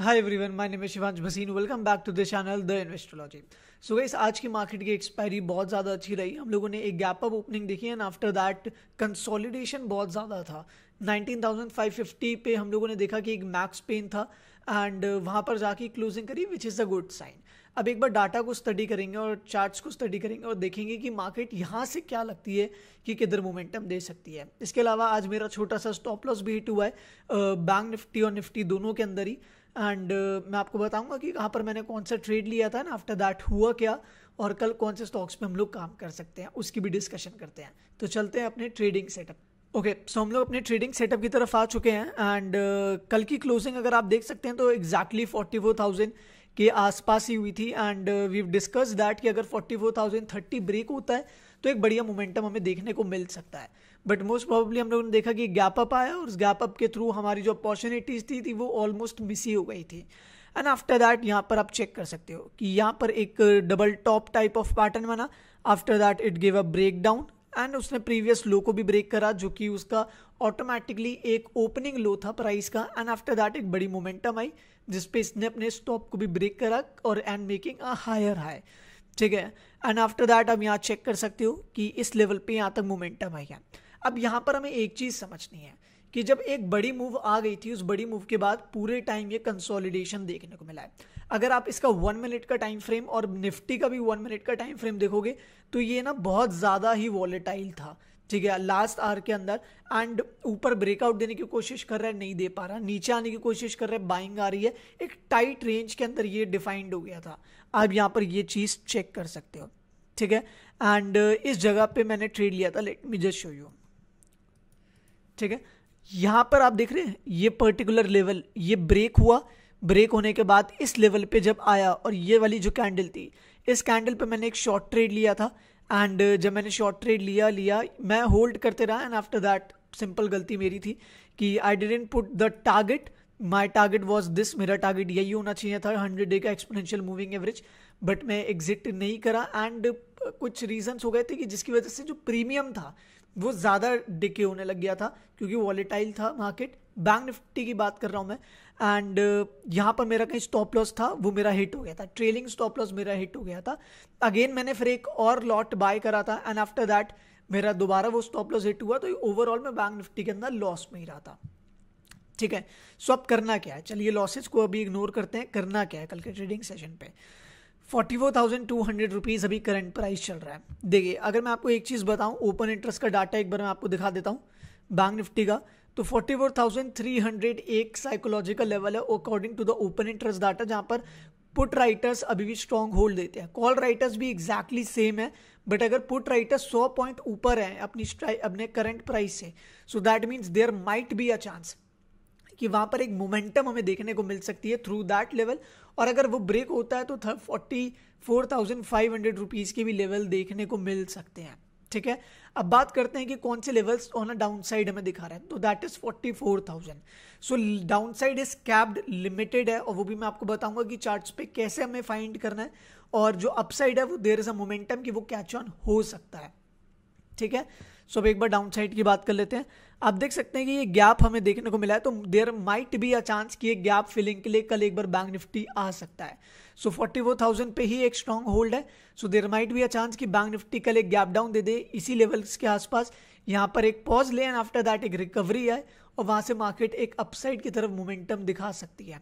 Hi everyone my name is Shivansh Bhasin welcome back to the channel the Investology. So so आज की market की expiry बहुत ज़्यादा अच्छी रही हम लोगों ने एक गैप अप ओपनिंग देखी एंड आफ्टर दैट कंसोलिडेशन बहुत ज़्यादा था 19,550 पे हम लोगों ने देखा कि एक मैक्स पेन था एंड uh, वहाँ पर जाके क्लोजिंग करी which is a good sign अब एक बार डाटा को स्टडी करेंगे और चार्ट्स को स्टडी करेंगे और देखेंगे कि मार्केट यहाँ से क्या लगती है कि किधर मोमेंटम दे सकती है इसके अलावा आज मेरा छोटा सा स्टॉप लॉस भी हिट हुआ है बैंक uh, निफ्टी और निफ्टी दोनों के अंदर ही एंड uh, मैं आपको बताऊंगा कि कहाँ पर मैंने कौन सा ट्रेड लिया था ना आफ्टर दैट हुआ क्या और कल कौन से स्टॉक्स पे हम लोग काम कर सकते हैं उसकी भी डिस्कशन करते हैं तो चलते हैं अपने trading setup okay okay, so so हम लोग अपने ट्रेडिंग सेटअप की तरफ आ चुके हैं एंड uh, कल की क्लोजिंग अगर आप देख सकते हैं तो एग्जैक्टली फोर्टी फोर थाउजेंड के आसपास ही हुई थी एंड वी डिस्कस दैट कि अगर forty four thousand thirty break होता है तो एक बढ़िया मोमेंटम हमें देखने को मिल सकता है बट मोस्ट प्रॉब्ली हम लोगों ने देखा कि गैप अप आया और उस गैप अप के थ्रू हमारी जो अपॉर्चुनिटीज़ थी थी वो ऑलमोस्ट मिस ही हो गई थी एंड आफ्टर दैट यहाँ पर आप चेक कर सकते हो कि यहाँ पर एक double top type of pattern बना after that it gave a break down and उसने प्रीवियस लो को भी ब्रेक करा जो कि उसका ऑटोमेटिकली एक ओपनिंग लो था प्राइस का एंड आफ्टर दैट एक बड़ी मोमेंटम आई जिसपे इसने अपने स्टॉप को भी ब्रेक करा और and making a higher high ठीक है एंड आफ्टर दैट आप यहाँ चेक कर सकते हो कि इस लेवल पे यहाँ तक मोमेंटम आई है अब यहाँ पर हमें एक चीज़ समझनी है कि जब एक बड़ी मूव आ गई थी उस बड़ी मूव के बाद पूरे टाइम ये कंसोलिडेशन देखने को मिला है अगर आप इसका वन मिनट का टाइम फ्रेम और निफ्टी का भी वन मिनट का टाइम फ्रेम देखोगे तो ये ना बहुत ज़्यादा ही वॉलेटाइल था ठीक है लास्ट आर के अंदर एंड ऊपर ब्रेकआउट देने की कोशिश कर रहा है नहीं दे पा रहा नीचे आने की कोशिश कर रहा है बाइंग आ रही है एक टाइट रेंज के अंदर ये डिफाइंड हो गया था आप यहाँ पर ये चीज़ चेक कर सकते हो ठीक है एंड इस जगह पे मैंने ट्रेड लिया था let me just show you ठीक है यहाँ पर आप देख रहे हैं ये पर्टिकुलर लेवल ये ब्रेक हुआ ब्रेक होने के बाद इस लेवल पे जब आया और ये वाली जो कैंडल थी इस कैंडल पे मैंने एक शॉर्ट ट्रेड लिया था एंड uh, जब मैंने शॉर्ट ट्रेड लिया लिया मैं होल्ड करते रहा एंड आफ्टर दैट सिंपल गलती मेरी थी कि I didn't put the target my target was this मेरा टारगेट यही होना चाहिए था हंड्रेड डे का एक्सपोनेंशियल मूविंग एवरेज बट मैं एग्जिट नहीं करा एंड कुछ रीजंस हो गए थे कि जिसकी वजह से जो प्रीमियम था वो ज़्यादा डिके होने लग गया था क्योंकि वॉलेटाइल था मार्केट बैंक निफ्टी की बात कर रहा हूँ मैं एंड यहाँ पर मेरा कहीं स्टॉप लॉस था वो मेरा हिट हो गया था ट्रेलिंग स्टॉप लॉस मेरा हिट हो गया था अगेन मैंने फिर एक और लॉट बाय करा था एंड आफ्टर दैट मेरा दोबारा वो स्टॉप लॉस हिट हुआ तो ओवरऑल मैं बैंक निफ्टी के अंदर लॉस में ही रहा था ठीक है सो अब करना क्या है चलिए लॉसेज को अभी इग्नोर करते हैं करना क्या है कल के ट्रेडिंग सेशन पे forty four thousand two hundred rupees अभी करंट प्राइस चल रहा है देखिए अगर मैं आपको एक चीज़ बताऊं ओपन इंटरेस्ट का डाटा एक बार मैं आपको दिखा देता हूँ बैंक निफ्टी का तो forty four thousand three hundred एक साइकोलॉजिकल लेवल है according to the open interest data जहां पर पुट राइटर्स अभी भी स्ट्रॉन्ग होल्ड देते हैं कॉल राइटर्स भी एग्जैक्टली exactly सेम है बट अगर पुट राइटर्स सौ पॉइंट ऊपर हैं अपनी अपने करंट प्राइस से so that means there might be a chance कि वहाँ पर एक मोमेंटम हमें देखने को मिल सकती है थ्रू दैट लेवल और अगर वो ब्रेक होता है तो forty four thousand five hundred rupees के भी लेवल देखने को मिल सकते हैं ठीक है अब बात करते हैं कि कौन से levels on a down side हमें दिखा रहे हैं तो that is forty four thousand so down side is capped limited है और वो भी मैं आपको बताऊंगा कि चार्ट्स पे कैसे हमें फाइंड करना है और जो अपसाइड है वो देर इज अ मोमेंटम कि वो कैच ऑन हो सकता है ठीक है सो अब एक बार डाउन साइड की बात कर लेते हैं आप देख सकते हैं कि ये गैप हमें देखने को मिला है तो there might be a chance कि ये गैप फिलिंग के लिए कल एक बार बैंक निफ्टी आ सकता है सो फोर्टी फोर थाउजेंड पे ही एक स्ट्रॉन्ग होल्ड है so there might be a chance कि बैंक निफ्टी कल एक गैप डाउन दे दे इसी लेवल्स के आसपास यहाँ पर एक पॉज ले एंड आफ्टर दैट एक रिकवरी है और वहाँ से मार्केट एक अपसाइड की तरफ मोमेंटम दिखा सकती है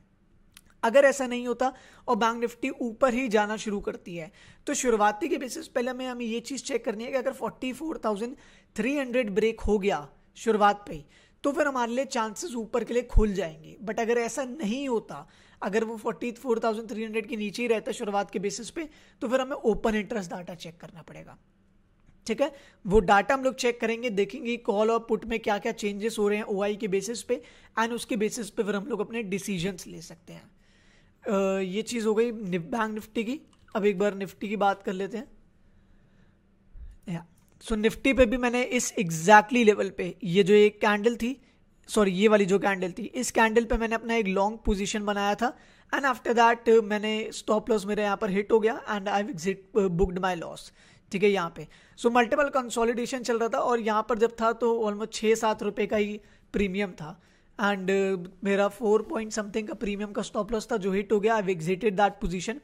अगर ऐसा नहीं होता और बैंक निफ्टी ऊपर ही जाना शुरू करती है तो शुरुआती के बेसिस पहले हमें हमें ये चीज़ चेक करनी है कि अगर 44,300 ब्रेक हो गया शुरुआत पे तो फिर हमारे लिए चांसेस ऊपर के लिए खुल जाएंगे बट अगर ऐसा नहीं होता अगर वो forty four thousand three hundred के नीचे ही रहता है शुरुआत के बेसिस पे तो फिर हमें ओपन इंटरेस्ट डाटा चेक करना पड़ेगा ठीक है वो डाटा हम लोग चेक करेंगे देखेंगे कॉल और पुट में क्या क्या चेंजेस हो रहे हैं ओ के बेसिस पे एंड उसके बेसिस पे फिर हम लोग अपने डिसीजंस ले सकते हैं ये चीज़ हो गई बैंक निफ्टी की अब एक बार निफ्टी की बात कर लेते हैं या सो निफ्टी पे भी मैंने इस एग्जैक्टली लेवल पे ये जो एक कैंडल थी सॉरी ये वाली जो कैंडल थी इस कैंडल पे मैंने अपना एक लॉन्ग पोजीशन बनाया था एंड आफ्टर दैट मैंने स्टॉप लॉस मेरे यहाँ पर हिट हो गया and I exit booked my loss ठीक है यहाँ पे सो मल्टीपल कंसोलिडेशन चल रहा था और यहाँ पर जब था तो ऑलमोस्ट छः सात रुपये का ही प्रीमियम था एंड uh, मेरा फोर पॉइंट समथिंग का प्रीमियम का स्टॉप लॉस था जो हिट हो गया I exited that position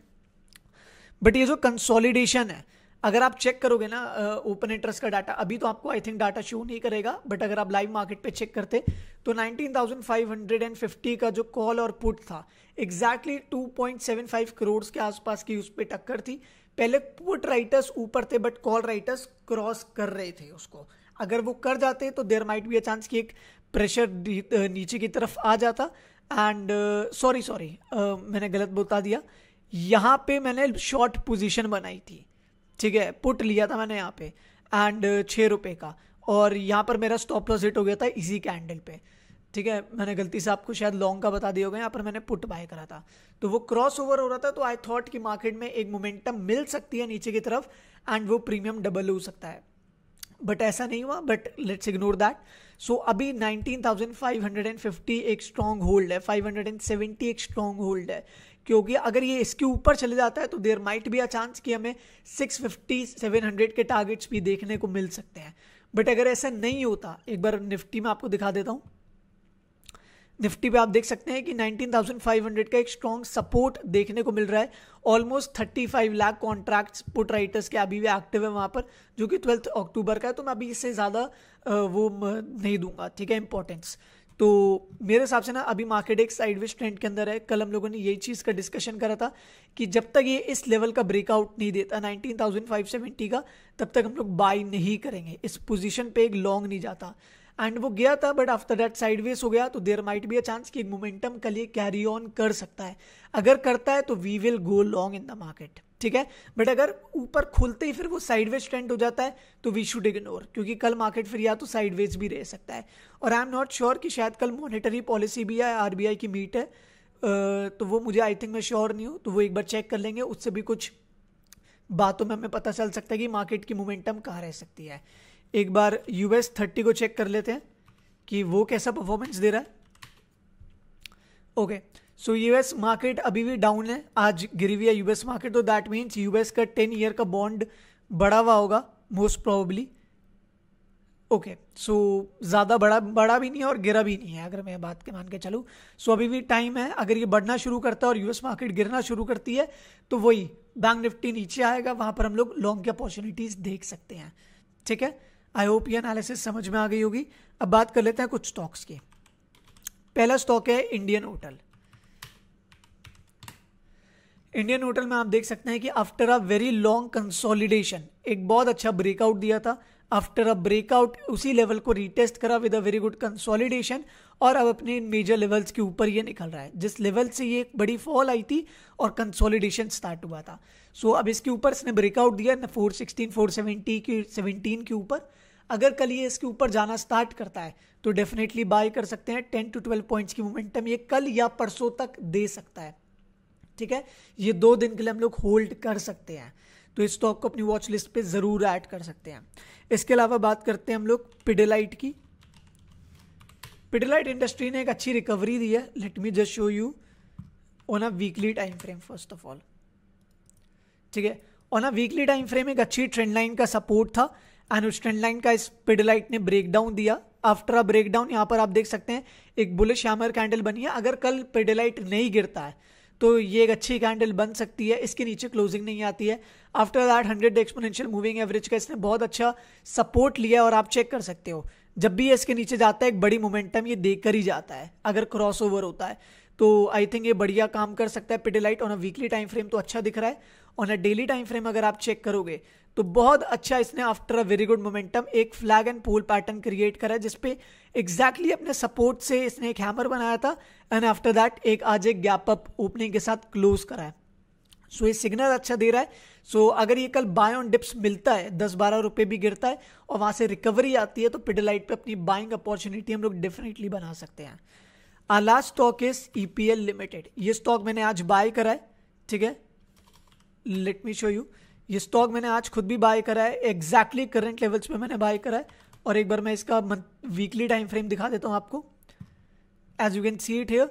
but ये जो कंसोलिडेशन है अगर आप चेक करोगे ना ओपन uh, इंटरेस्ट का डाटा अभी तो आपको आई थिंक डाटा शो नहीं करेगा बट अगर आप लाइव मार्केट पे चेक करते तो 19,550 का जो कॉल और पुट था एग्जैक्टली exactly 2.75 करोड़ के आसपास की उस पर टक्कर थी पहले पुट राइटर्स ऊपर थे बट कॉल राइटर्स क्रॉस कर रहे थे उसको अगर वो कर जाते तो there might be a chance कि एक प्रेशर uh, नीचे की तरफ आ जाता एंड सॉरी सॉरी मैंने गलत बता दिया यहाँ पे मैंने शॉर्ट पोजीशन बनाई थी ठीक है पुट लिया था मैंने यहाँ पे एंड छः रुपये का और यहाँ पर मेरा स्टॉप लॉस हिट हो गया था इसी कैंडल पे ठीक है मैंने गलती से आपको शायद लॉन्ग का बता दिया होगा यहाँ पर मैंने पुट बाय करा था तो वो क्रॉस ओवर हो रहा था तो आई थॉट कि मार्केट में एक मोमेंटम मिल सकती है नीचे की तरफ एंड वो प्रीमियम डबल हो सकता है बट ऐसा नहीं हुआ but let's ignore that so अभी 19,550 एक स्ट्रॉन्ग होल्ड है 570 एक स्ट्रॉन्ग होल्ड है क्योंकि अगर ये इसके ऊपर चले जाता है तो देर माइट भी आ चांस कि हमें 650 700 के टारगेट्स भी देखने को मिल सकते हैं बट अगर ऐसा नहीं होता एक बार निफ्टी में आपको दिखा देता हूँ निफ्टी पे आप देख सकते हैं कि 19,500 का एक स्ट्रॉन्ग सपोर्ट देखने को मिल रहा है almost 35 lakh contracts put writers के अभी भी एक्टिव है वहाँ पर जो कि ट्वेल्थ अक्टूबर का है तो मैं अभी इससे ज़्यादा वो नहीं दूंगा ठीक है इंपॉर्टेंस तो मेरे हिसाब से ना अभी मार्केट एक साइडवेज ट्रेंड के अंदर है कल हम लोगों ने यही चीज़ का डिस्कशन करा था कि जब तक ये इस लेवल का ब्रेकआउट नहीं देता 19,570 का तब तक हम लोग बाई नहीं करेंगे इस पोजीशन पे एक लॉन्ग नहीं जाता एंड वो गया था बट आफ्टर दैट साइडवेज हो गया तो there might be a chance कि मोमेंटम कल ये कैरी ऑन कर सकता है अगर करता है तो we will go long in the market ठीक है बट अगर ऊपर खुलते ही फिर वो साइडवेज ट्रेंड हो जाता है तो वी शुड इग्नोर क्योंकि कल मार्केट फिर या तो साइडवेज भी रह सकता है और आई एम नॉट श्योर कि शायद कल मॉनेटरी पॉलिसी भी है आरबीआई की मीट है तो वो मुझे आई थिंक मैं श्योर नहीं हूँ तो वो एक बार चेक कर लेंगे उससे भी कुछ बातों में हमें पता चल सकता है कि मार्केट की मोमेंटम कहाँ रह सकती है एक बार यूएस थर्टी को चेक कर लेते हैं कि वो कैसा परफॉर्मेंस दे रहा है ओके सो यूएस मार्केट अभी भी डाउन है आज गिरी हुई है यूएस मार्केट तो दैट मीन्स यूएस का टेन ईयर का बॉन्ड बढ़ा हुआ होगा मोस्ट प्रोबेबली ओके सो ज़्यादा बड़ा बड़ा भी नहीं है और गिरा भी नहीं है अगर मैं बात के मान के चलूँ सो so, अभी भी टाइम है अगर ये बढ़ना शुरू करता है और यूएस मार्केट गिरना शुरू करती है तो वही बैंक निफ्टी नीचे आएगा वहाँ पर हम लोग लॉन्ग की अपॉर्चुनिटीज़ देख सकते हैं ठीक है आई होप ये एनालिसिस समझ में आ गई होगी अब बात कर लेते हैं कुछ स्टॉक्स की पहला स्टॉक है इंडियन होटल इंडियन होटल में आप देख सकते हैं कि after a very long consolidation एक बहुत अच्छा ब्रेकआउट दिया था आफ्टर अ ब्रेकआउट उसी लेवल को रीटेस्ट करा with a very good consolidation और अब अपने मेजर लेवल्स के ऊपर ये निकल रहा है जिस लेवल से ये एक बड़ी फॉल आई थी और कंसोलिडेशन स्टार्ट हुआ था सो so, अब इसके ऊपर इसने ब्रेकआउट दिया फोर सिक्सटीन फोर सेवेंटी की सेवनटीन के ऊपर अगर कल ये इसके ऊपर जाना स्टार्ट करता है तो डेफिनेटली बाय कर सकते हैं टेन टू ट्वेल्व पॉइंट्स की मोमेंटम ये कल या परसों तक दे सकता है ठीक है ये दो दिन के लिए हम लोग होल्ड कर सकते हैं तो इस स्टॉक को अपनी वॉच लिस्ट पे ज़रूर ऐड कर सकते हैं इसके अलावा बात करते हैं हम लोग पिडेलाइट की पिडेलाइट इंडस्ट्री ने एक अच्छी रिकवरी दी है let me just show you on a weekly time frame first of all ठीक है on a weekly time frame एक अच्छी ट्रेंड लाइन का सपोर्ट था अनुष्टन लाइन का इस लाइट ने ब्रेकडाउन दिया आफ्टर अ ब्रेकडाउन यहाँ पर आप देख सकते हैं एक बुलिश हैमर कैंडल बनी है अगर कल पेडेलाइट नहीं गिरता है तो ये एक अच्छी कैंडल बन सकती है इसके नीचे क्लोजिंग नहीं आती है after that hundred exponential moving average का इसने बहुत अच्छा सपोर्ट लिया है और आप चेक कर सकते हो जब भी ये इसके नीचे जाता है एक बड़ी मोमेंटम ये देख कर ही जाता है अगर क्रॉस ओवर होता है तो आई थिंक ये बढ़िया काम कर सकता है Pidilite on a weekly time frame तो अच्छा दिख रहा है on a daily time frame अगर आप चेक करोगे तो बहुत अच्छा इसने after a very good momentum एक flag and pole pattern create करा जिसपे एग्जैक्टली exactly अपने सपोर्ट से इसने एक हैमर बनाया था एंड आफ्टर दैट एक आज एक गैप अप ओपनिंग के साथ क्लोज करा है सो so, ये सिग्नल अच्छा दे रहा है सो so, अगर ये कल बाय ऑन डिप्स मिलता है दस बारह रुपये भी गिरता है और वहाँ से रिकवरी आती है तो पिडलाइट पे अपनी बाइंग अपॉर्चुनिटी हम लोग डेफिनेटली बना सकते हैं our last stock is E P L limited ये स्टॉक मैंने आज बाय करा है ठीक है लेट मी शो यू ये स्टॉक मैंने आज खुद भी बाय करा है एग्जैक्टली करंट लेवल्स पे मैंने बाय करा है और एक बार मैं इसका वीकली टाइम फ्रेम दिखा देता हूँ आपको as you can see it here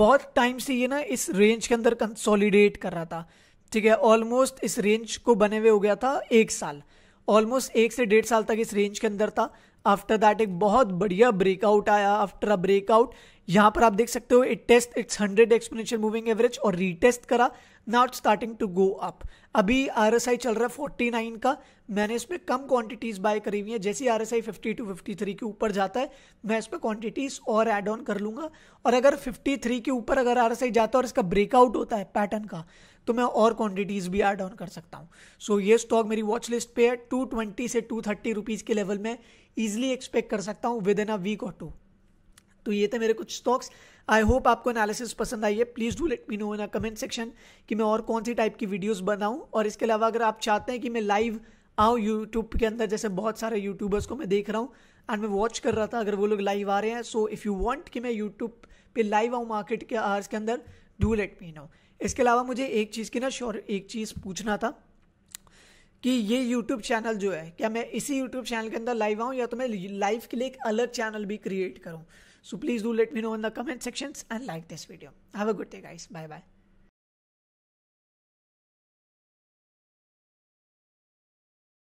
बहुत टाइम से ये ना इस रेंज के अंदर कंसोलिडेट कर रहा था ठीक है ऑलमोस्ट इस रेंज को बने हुए हो गया था एक साल ऑलमोस्ट एक से डेढ़ साल तक इस रेंज के अंदर था आफ्टर दैट एक बहुत बढ़िया ब्रेकआउट आया आफ्टर अ ब्रेकआउट यहाँ पर आप देख सकते हो it test it's hundred exponential moving average और रीटेस्ट करा not starting to go up अभी आर चल रहा है फोर्टी नाइन का मैंने इसमें कम क्वांटिटीज बाय करी हुई है जैसे R S I fifty two fifty three के ऊपर जाता है मैं इसमें क्वांटिटीज और एड ऑन कर लूंगा और अगर फिफ्टी थ्री के ऊपर अगर आर एस आई जाता है और इसका ब्रेकआउट होता है पैटर्न का तो मैं और क्वांटिटीज भी एड ऑन कर सकता हूँ सो so, ये स्टॉक मेरी वॉच लिस्ट पे है टू ट्वेंटी से टू थर्टी रुपीज़ के लेवल में ईजिली एक्सपेक्ट कर सकता हूँ विद इन अ वीक और टू तो ये थे मेरे कुछ स्टॉक्स आई होप आपको एनालिसिस पसंद आई है please do let me know in a comment section कि मैं और कौन सी टाइप की वीडियोस बनाऊं और इसके अलावा अगर आप चाहते हैं कि मैं लाइव आऊँ यूट्यूब के अंदर जैसे बहुत सारे यूट्यूबर्स को मैं देख रहा हूँ एंड मैं वॉच कर रहा था अगर वो लोग लाइव आ रहे हैं सो इफ़ यू वॉन्ट कि मैं यूट्यूब पर लाइव आऊँ मार्केट के आर्स के अंदर डू लेट मी नो इसके अलावा मुझे एक चीज़ की ना श्योर एक चीज़ पूछना था कि ये यूट्यूब चैनल जो है क्या मैं इसी यूट्यूब चैनल के अंदर लाइव आऊँ या तो मैं लाइव के लिए एक अलग चैनल भी क्रिएट करूँ so please do let me know in the comment sections and like this video have a good day guys bye bye